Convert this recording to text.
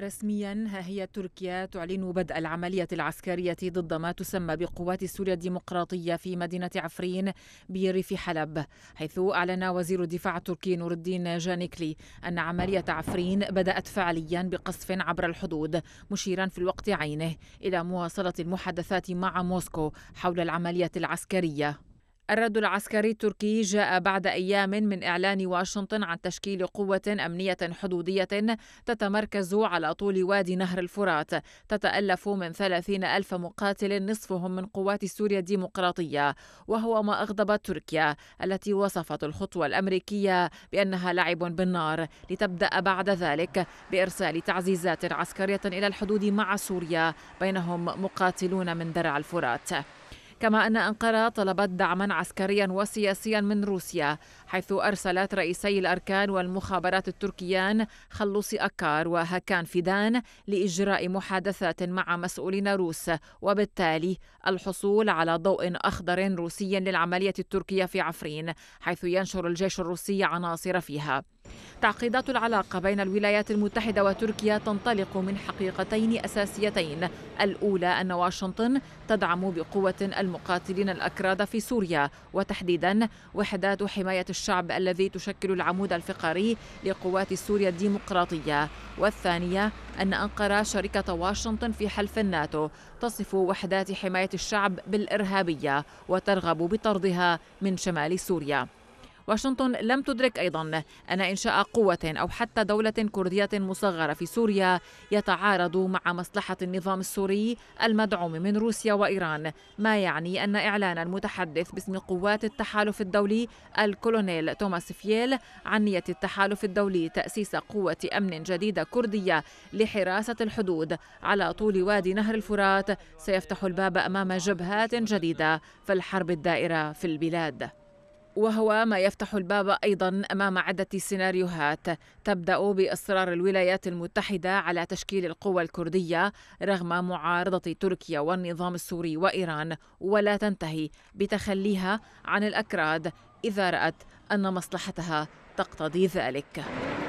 رسميا ها هي تركيا تعلن بدء العملية العسكرية ضد ما تسمى بقوات سوريا الديمقراطية في مدينة عفرين بريف حلب حيث أعلن وزير الدفاع التركي نور الدين جانيكلي أن عملية عفرين بدأت فعليا بقصف عبر الحدود مشيرا في الوقت عينه إلى مواصلة المحادثات مع موسكو حول العملية العسكرية الرد العسكري التركي جاء بعد أيام من إعلان واشنطن عن تشكيل قوة أمنية حدودية تتمركز على طول وادي نهر الفرات تتألف من 30 ألف مقاتل نصفهم من قوات سوريا الديمقراطية وهو ما أغضب تركيا التي وصفت الخطوة الأمريكية بأنها لعب بالنار لتبدأ بعد ذلك بإرسال تعزيزات عسكرية إلى الحدود مع سوريا بينهم مقاتلون من درع الفرات كما أن أنقرة طلبت دعما عسكريا وسياسيا من روسيا حيث أرسلت رئيسي الأركان والمخابرات التركيان خلوصي أكار وهكان فيدان لإجراء محادثات مع مسؤولين روس وبالتالي الحصول على ضوء أخضر روسي للعملية التركية في عفرين حيث ينشر الجيش الروسي عناصر فيها تعقيدات العلاقة بين الولايات المتحدة وتركيا تنطلق من حقيقتين أساسيتين الأولى أن واشنطن تدعم بقوة المقاتلين الأكراد في سوريا وتحديدا وحدات حماية الشعب الذي تشكل العمود الفقري لقوات سوريا الديمقراطية والثانية أن أنقرة شركة واشنطن في حلف الناتو تصف وحدات حماية الشعب بالإرهابية وترغب بطردها من شمال سوريا واشنطن لم تدرك أيضا أن إنشاء قوة أو حتى دولة كردية مصغرة في سوريا يتعارض مع مصلحة النظام السوري المدعوم من روسيا وإيران ما يعني أن إعلان المتحدث باسم قوات التحالف الدولي الكولونيل توماس فييل عن نية التحالف الدولي تأسيس قوة أمن جديدة كردية لحراسة الحدود على طول وادي نهر الفرات سيفتح الباب أمام جبهات جديدة في الحرب الدائرة في البلاد وهو ما يفتح الباب ايضا امام عده سيناريوهات تبدا باصرار الولايات المتحده على تشكيل القوى الكرديه رغم معارضه تركيا والنظام السوري وايران ولا تنتهي بتخليها عن الاكراد اذا رات ان مصلحتها تقتضي ذلك